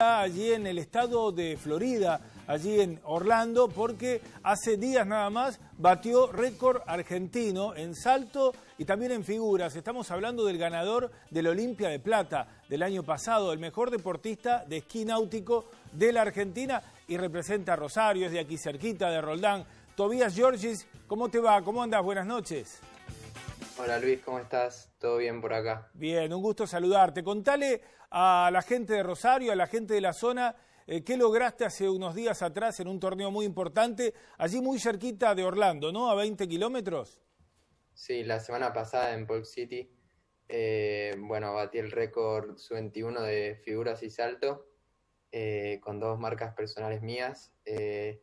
allí en el estado de Florida, allí en Orlando, porque hace días nada más batió récord argentino en salto y también en figuras. Estamos hablando del ganador de la Olimpia de Plata del año pasado, el mejor deportista de esquí náutico de la Argentina y representa a Rosario, es de aquí cerquita, de Roldán. Tobías Giorgis, ¿cómo te va? ¿Cómo andas? Buenas noches. Hola Luis, ¿cómo estás? ¿Todo bien por acá? Bien, un gusto saludarte. Contale a la gente de Rosario, a la gente de la zona, eh, qué lograste hace unos días atrás en un torneo muy importante, allí muy cerquita de Orlando, ¿no? A 20 kilómetros. Sí, la semana pasada en Polk City, eh, bueno, batí el récord su 21 de figuras y salto eh, con dos marcas personales mías, que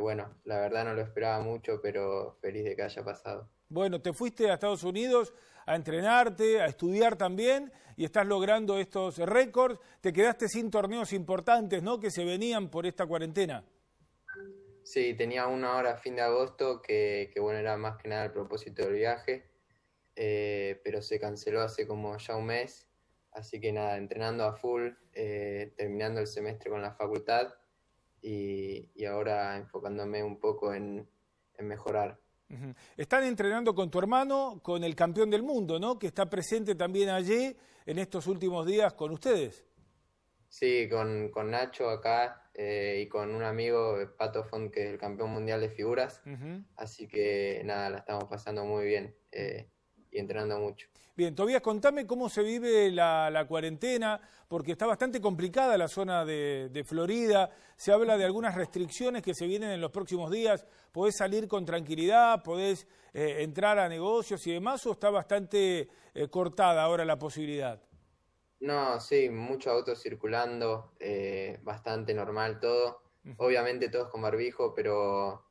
bueno, la verdad no lo esperaba mucho, pero feliz de que haya pasado. Bueno, te fuiste a Estados Unidos a entrenarte, a estudiar también, y estás logrando estos récords. Te quedaste sin torneos importantes, ¿no? Que se venían por esta cuarentena. Sí, tenía una hora a fin de agosto, que, bueno, era más que nada el propósito del viaje, eh, pero se canceló hace como ya un mes. Así que nada, entrenando a full, eh, terminando el semestre con la facultad y, ahora enfocándome un poco en mejorar. Están entrenando con tu hermano, con el campeón del mundo, ¿no? Que está presente también allí en estos últimos días con ustedes. Sí, con, con Nacho acá eh, y con un amigo, Pato que es el campeón mundial de figuras. Así que nada, la estamos pasando muy bien. Eh, y entrenando mucho. Bien, todavía contame cómo se vive la, cuarentena, porque está bastante complicada la zona de, Florida, se habla de algunas restricciones que se vienen en los próximos días, podés salir con tranquilidad, podés eh, entrar a negocios y demás, o está bastante eh, cortada ahora la posibilidad. No, sí, mucho auto circulando, eh, bastante normal todo. Obviamente todos con barbijo, pero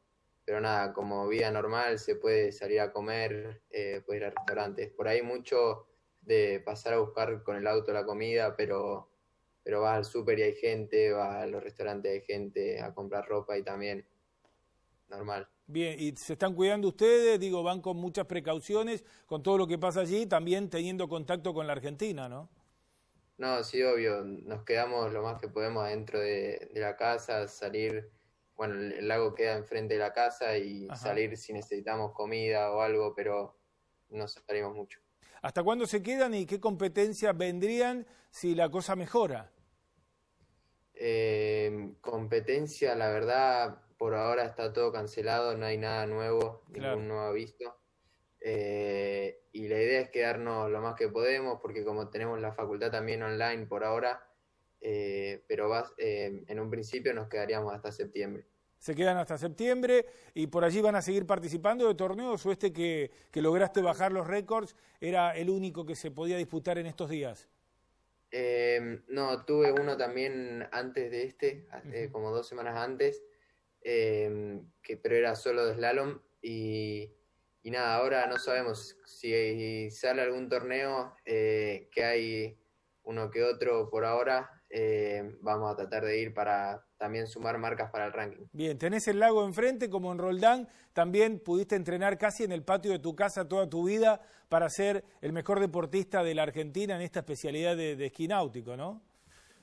pero nada, como vida normal se puede salir a comer, eh, puede ir a restaurantes. Por ahí mucho de pasar a buscar con el auto la comida, pero, pero vas al súper y hay gente, vas a los restaurantes y hay gente a comprar ropa y también normal. Bien, y se están cuidando ustedes, digo, van con muchas precauciones, con todo lo que pasa allí, también teniendo contacto con la Argentina, ¿no? No, sí, obvio, nos quedamos lo más que podemos dentro de, de la casa, salir bueno, el lago queda enfrente de la casa y salir si necesitamos comida o algo, pero no salimos mucho. ¿Hasta cuándo se quedan y qué competencias vendrían si la cosa mejora? Eh, competencia, la verdad, por ahora está todo cancelado, no hay nada nuevo, claro. ningún nuevo visto. Eh, y la idea es quedarnos lo más que podemos, porque como tenemos la facultad también online por ahora, eh, pero vas eh, en un principio nos quedaríamos hasta septiembre. Se quedan hasta septiembre y por allí van a seguir participando de torneos o este que, lograste bajar los récords era el único que se podía disputar en estos días. Em, no, tuve uno también antes de este, como dos semanas antes, em, que, pero era solo de slalom y, y nada, ahora no sabemos si sale algún torneo eh, que hay uno que otro por ahora eh, vamos a tratar de ir para también sumar marcas para el ranking. Bien, tenés el lago enfrente, como en Roldán, también pudiste entrenar casi en el patio de tu casa toda tu vida para ser el mejor deportista de la Argentina en esta especialidad de, de esquí náutico, ¿no?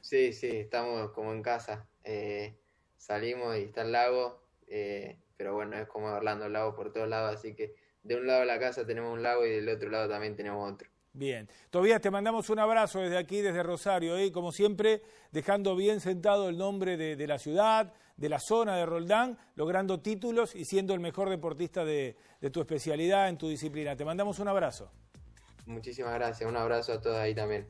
Sí, sí, estamos como en casa. Eh, salimos y está el lago, eh, pero bueno, es como Orlando, el lago por todos lados, así que de un lado de la casa tenemos un lago y del otro lado también tenemos otro. Bien, Tobías, te mandamos un abrazo desde aquí, desde Rosario, y ¿eh? como siempre, dejando bien sentado el nombre de, la ciudad, de la zona de Roldán, logrando títulos y siendo el mejor deportista de, de tu especialidad, en tu disciplina. Te mandamos un abrazo. Muchísimas gracias, un abrazo a todos ahí también.